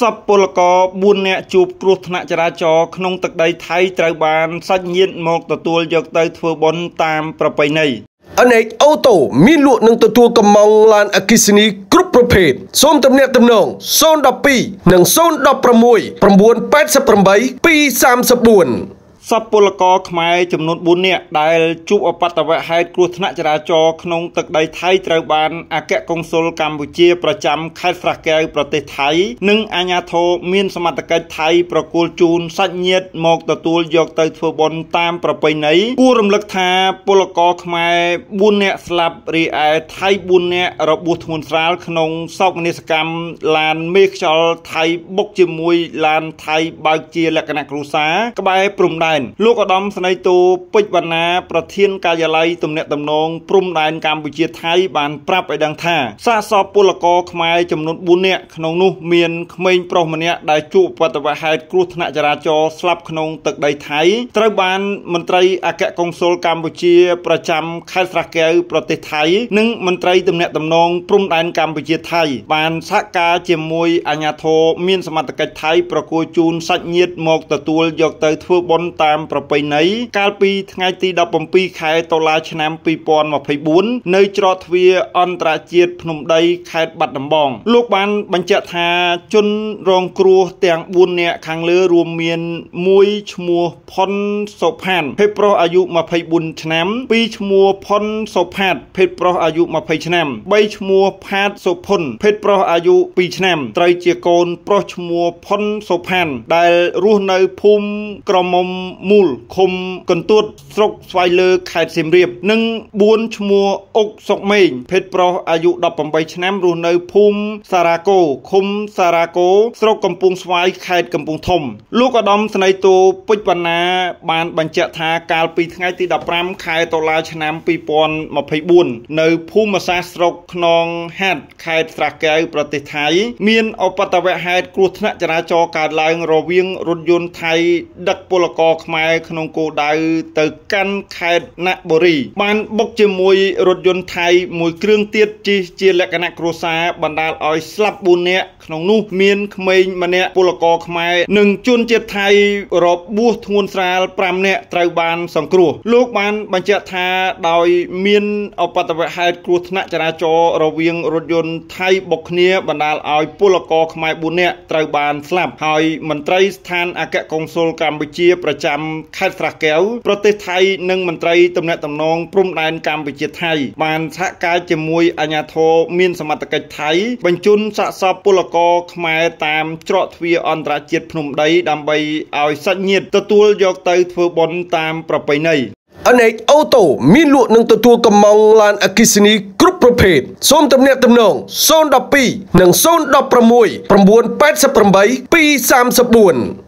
សពពលករ4នាក់ជួបគ្រោះថ្នាក់ចរាចរណ៍ក្នុងទឹកដីថៃត្រូវបានសាច់ញាតិមកទទួលយកទៅធ្វើបុណ្យតាមប្រពៃណី NH Auto មានលក់និងទទួលកម្ម៉ង់ឡានអគ្គិសនីគ្រប់ប្រភេទសូមទំនាក់ទំនង012និង016 988 234សពពលករខ្មែរចំនួន4នាក់ដែលជួបអបតវហេតុគ្រោះថ្នាក់ចរាចរណ៍ក្នុងទឹកដីថៃត្រូវបានអគ្គកុងស៊ុលកម្ពុជាប្រចាំខេត្តស្រះកែវប្រទេសថៃ និងអាជ្ញាធរមានសមត្ថកិច្ចថៃប្រគល់ជូនសាច់ញាតិមកទទួលយកទៅធ្វើបុណ្យតាមប្រពៃណីគួររំលឹកថាពលករខ្មែរ4នាក់ស្លាប់រីឯថៃ4នាក់របួសធ្ងន់ស្រាល ក្នុងសោកនាដកម្មឡានមេខ្យល់ថៃបុកជាមួយឡានថៃបើកជាលក្ខណៈគ្រួសារក្បែរព្រំដែននលោកឧត្តមស្នេយ៍ទូពេជ្រវណ្ណាប្រធានការិយាល័យទំនាក់ទំនង ព្រំដែន កម្ពុជាថៃបានប្រាប់ឲ្យដឹងថាសាកសពពលករខ្មែរចំនួន4នាក់ក្នុងនោះមានក្មេងប្រុសម្នាក់ដែលជួបបាតុវហេតុគ្រោះថ្នាក់ចរាចរណ៍ស្លាប់ក្នុងទឹកដីថៃត្រូវបានមន្ត្រីអគ្គកុងស៊ុលកម្ពុជា ប្រចាំខេត្តស្រះកែវប្រទេសថៃ និងមន្ត្រីទំនាក់ទំនង ព្រំដែន កម្ពុជាថៃបានសហការជាមួយអាជ្ញាធរមាន សមត្ថកិច្ចថៃ ប្រគល់ជូនសាច់ញាតិមកទទួលយកទៅធ្វើបុណ្យតាមតាមប្រពៃណីកាលពីថ្ងៃទី17ខែតុលាឆ្នាំ2024នៅច្រកទ្វារអន្តរជាតិភ្នំដីខេត្តបាត់ដំបងលោកបានបញ្ជាក់ថាជនរងគ្រោះទាំង4នាក់ខាងលើរួមមានមួយឈ្មោះផុនសុផានភេទប្រុសអាយុ24ឆ្នាំពីរឈ្មោះផុនសុផាតភេទប្រុសអាយុ20ឆ្នាំ3ឈ្មោះផាតសុផុន ភេទប្រុសអាយុ2ឆ្នាំ ត្រូវជាកូនប្រុសឈ្មោះផុនសុផានដែលរស់នៅភូមិក្រមុំមូលឃុំកន្ទួតស្រុកស្វាយលើខេត្តសៀមរាបនិង4ឈ្មោះអុកសុកមេងភេទប្រុសអាយុ18ឆ្នាំរស់នៅភូមិសារ៉ាកូឃុំសារ៉ាកូស្រុកកំពង់ស្វាយខេត្តកំពង់ធំ លោកឧត្តមស្នេយ៍តូពេជ្រវណ្ណា បាន បញ្ជាក់ថាកាលពីថ្ងៃទី15ខែតុលាឆ្នាំ2024នៅភូមិសាស្ត្រស្រុកខ្នងហាត់ខេត្តស្រះកែវប្រទេសថៃ មានអបតវហេតុគ្រោះថ្នាក់ចរាចរណ៍កើតឡើងរវាងរថយន្តថៃ ដឹកពលករខ្មែរក្នុងគោលដៅទៅកាន់ខេត្តណាក់បុរី បានបុកជាមួយរថយន្តថៃមួយគ្រឿងទៀតជិះជាលក្ខណៈគ្រួសារបណ្ដាលឲ្យស្លាប់4នាក់ក្នុងនោះមានក្មេងម្នាក់ពលករខ្មែរនិងជនជាតិថៃ របួសធ្ងន់ស្រាល5នាក់ត្រូវបានសង្គ្រោះ លោកបានបញ្ជាក់ថាដោយមានអបតវហេតុគ្រោះថ្នាក់ចរាចរណ៍រវាងរថយន្តថៃបុកគ្នាបណ្ដាលឲ្យពលករខ្មែរ4នាក់ត្រូវបានស្លាប់ហើយមន្ត្រីស្ថានអគ្គកុងស៊ុលកម្ពុជាប្រចាំចាំខេត្តស្រះកែវប្រទេសថៃ និងមន្ត្រីតំណាក់តំណងព្រំដែនកម្ពុជាថៃបានសហការជាមួយអាជ្ញាធរមានសមត្ថកិច្ចថៃ បញ្ជូនសាកសពពលករខ្មែរតាមច្រកទ្វារអន្តរជាតិភ្នំដីដើម្បីឲ្យសាច់ញាតិទទួលយកទៅធ្វើបុណ្យតាមប្រពៃណីអនេកអូតូមានលក់និងទទួលកម្មង់ឡានអគិសនីគ្រប់ប្រភេទសូមទំនាក់ទំនង012និង016 988 234